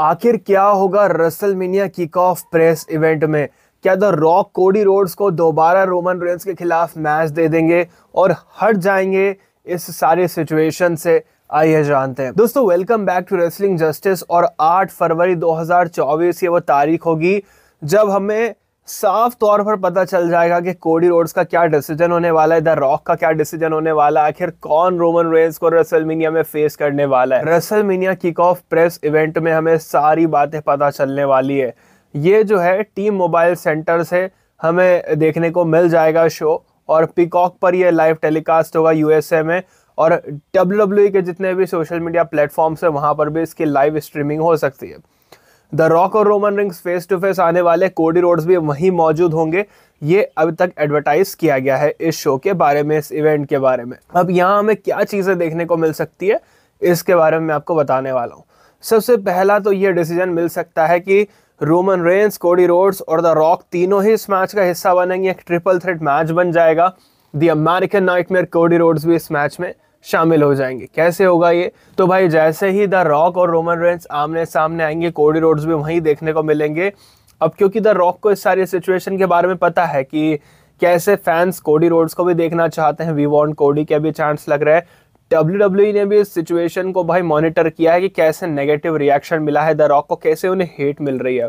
आखिर क्या होगा WrestleMania kick off press event में क्या द रॉक कोडी रोड्स को दोबारा रोमन रेंस के खिलाफ मैच दे देंगे और हट जाएंगे इस सारे सिचुएशन से आइए जानते हैं दोस्तों welcome back to wrestling justice और 8 फरवरी 2024 ये वो तारीख होगी जब हमें साफ तौर पर पता चल जाएगा कि कोडी रोड्स का क्या डिसीजन होने वाला है द रॉक का क्या डिसीजन होने वाला है आखिर कौन रोमन रेंस को रसलमीनिया में फेस करने वाला है Mania kick off press event में हमें सारी बातें पता चलने वाली है ये जो है टीम मोबाइल सेंटर से हमें देखने को मिल जाएगा शो और पिकॉक पर यह लाइव टेलीकास्ट होगा यूएसए में और डब्ल्यू e के जितने भी सोशल मीडिया प्लेटफॉर्म्स हैं वहाँ पर भी इसकी लाइव स्ट्रीमिंग हो सकती है द रॉक और Roman Reigns face to face आने वाले कोडी रोड्स भी वहीं मौजूद होंगे ये अब तक एडवर्टाइज किया गया है इस शो के बारे में इस इवेंट के बारे में अब यहाँ हमें क्या चीज़ें देखने को मिल सकती है इसके बारे में मैं आपको बताने वाला हूँ सबसे पहला तो ये डिसीजन मिल सकता है कि रोमन रेंस कोडी रोड्स और द रॉक तीनों ही इस मैच का हिस्सा बनेंगे एक ट्रिपल थ्रेट मैच बन जाएगा the American Nightmare Cody Rhodes भी इस मैच में शामिल हो जाएंगे कैसे होगा ये तो भाई जैसे ही द रॉक और रोमन रेंस आमने सामने आएंगे कोडी रोड्स भी वहीं देखने को मिलेंगे अब क्योंकि द रॉक को इस सारी सिचुएशन के बारे में पता है कि कैसे फैंस कोडी रोड्स को भी देखना चाहते हैं वी वॉन्ट कोडी के भी चांस लग रहा है डब्ल्यू डब्ल्यू e ने भी इस सिचुएशन को भाई मॉनिटर किया है कि कैसे नेगेटिव रिएक्शन मिला है द रॉक को कैसे उन्हें हेट मिल रही है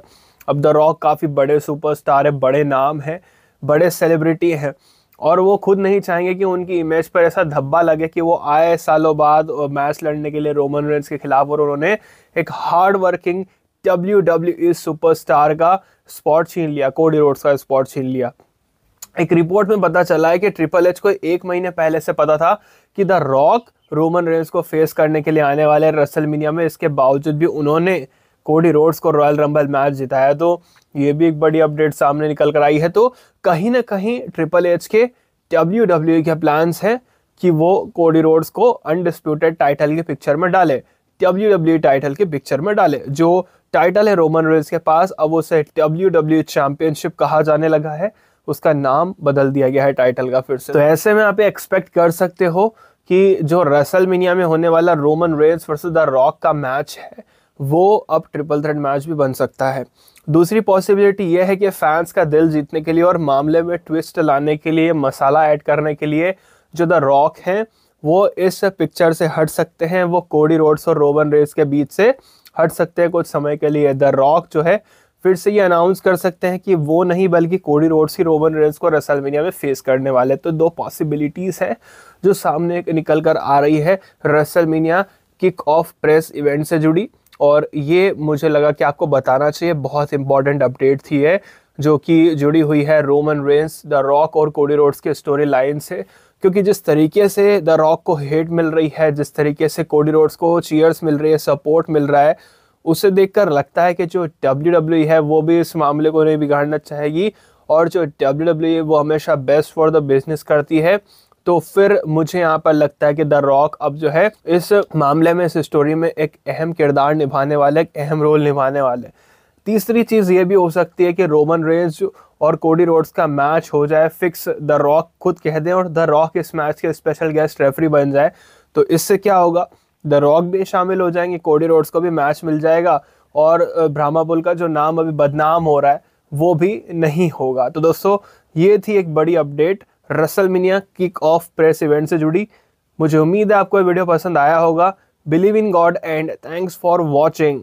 अब द रॉक काफ़ी बड़े सुपरस्टार है बड़े नाम हैं बड़े सेलिब्रिटी हैं और वो खुद नहीं चाहेंगे कि उनकी इमेज पर ऐसा धब्बा लगे कि वो आए सालों बाद मैच लड़ने के लिए रोमन रेंस के खिलाफ और उन्होंने एक hard working W W superstar का स्पॉट छीन लिया कोडी रोड्स का स्पॉट छीन लिया एक रिपोर्ट में पता चला है कि ट्रिपल एच को एक महीने पहले से पता था कि द रॉक रोमन रेंस को फेस करने के लिए आने वाले रसल मीनिया में इसके बावजूद भी उन्होंने कोडी रोड्स को रॉयल रंबल मैच जिताया तो ये भी एक बड़ी अपडेट सामने निकल कर आई है तो कहीं ना कहीं ट्रिपल एच के डब्ल्यू डब्ल्यू e के प्लान्स हैं कि वो कोडी रोड्स को अनडिस्प्यूटेड टाइटल के पिक्चर में डाले डब्ल्यू डब्ल्यू टाइटल के पिक्चर में डाले जो टाइटल है रोमन रेल्स के पास अब उसे डब्ल्यू डब्ल्यू चैम्पियनशिप कहा जाने लगा है उसका नाम बदल दिया गया है टाइटल का फिर से तो ऐसे में आप एक्सपेक्ट कर सकते हो कि जो रसल मिनिया में होने वाला Roman Reigns versus the Rock का मैच है वो अब ट्रिपल थ्रेड मैच भी बन सकता है दूसरी पॉसिबिलिटी ये है कि फैंस का दिल जीतने के लिए और मामले में ट्विस्ट लाने के लिए मसाला ऐड करने के लिए जो द रॉक हैं वो इस पिक्चर से हट सकते हैं वो कोडी रोड्स और रोबन रेस के बीच से हट सकते हैं कुछ समय के लिए द रॉक जो है फिर से ये अनाउंस कर सकते हैं कि वो नहीं बल्कि कोडी रोड्स ही रोबन रेस को रसलमिनिया में फेस करने वाले तो दो पॉसिबिलिटीज़ हैं जो सामने निकल कर आ रही है WrestleMania kick off press event से जुड़ी और ये मुझे लगा कि आपको बताना चाहिए बहुत इंपॉर्टेंट अपडेट थी है जो कि जुड़ी हुई है रोमन रेंस द रॉक और कोडी रोड्स के स्टोरी लाइन से क्योंकि जिस तरीके से द रॉक को हेट मिल रही है जिस तरीके से कोडी रोड्स को चीयर्स मिल रही है सपोर्ट मिल रहा है उसे देखकर लगता है कि जो डब्ल्यू डब्ल्यू e है वो भी इस मामले को नहीं बिगाड़ना चाहेगी और जो डब्ल्यू डब्ल्यू e वो हमेशा बेस्ट फॉर द बिजनेस करती है तो फिर मुझे यहाँ पर लगता है कि द रॉक अब जो है इस मामले में इस स्टोरी में एक अहम किरदार निभाने वाले एक अहम रोल निभाने वाले तीसरी चीज़ ये भी हो सकती है कि रोमन रेंज और कोडी रोड्स का मैच हो जाए फिक्स द रॉक खुद कह दें और द रॉक इस मैच के स्पेशल गेस्ट रेफरी बन जाए तो इससे क्या होगा द रॉक भी शामिल हो जाएंगे कोडी रोड्स को भी मैच मिल जाएगा और ब्रह्मापुल का जो नाम अभी बदनाम हो रहा है वो भी नहीं होगा तो दोस्तों ये थी एक बड़ी update WrestleMania kick off press event से जुड़ी मुझे उम्मीद है आपको ये वीडियो पसंद आया होगा believe in God and thanks for watching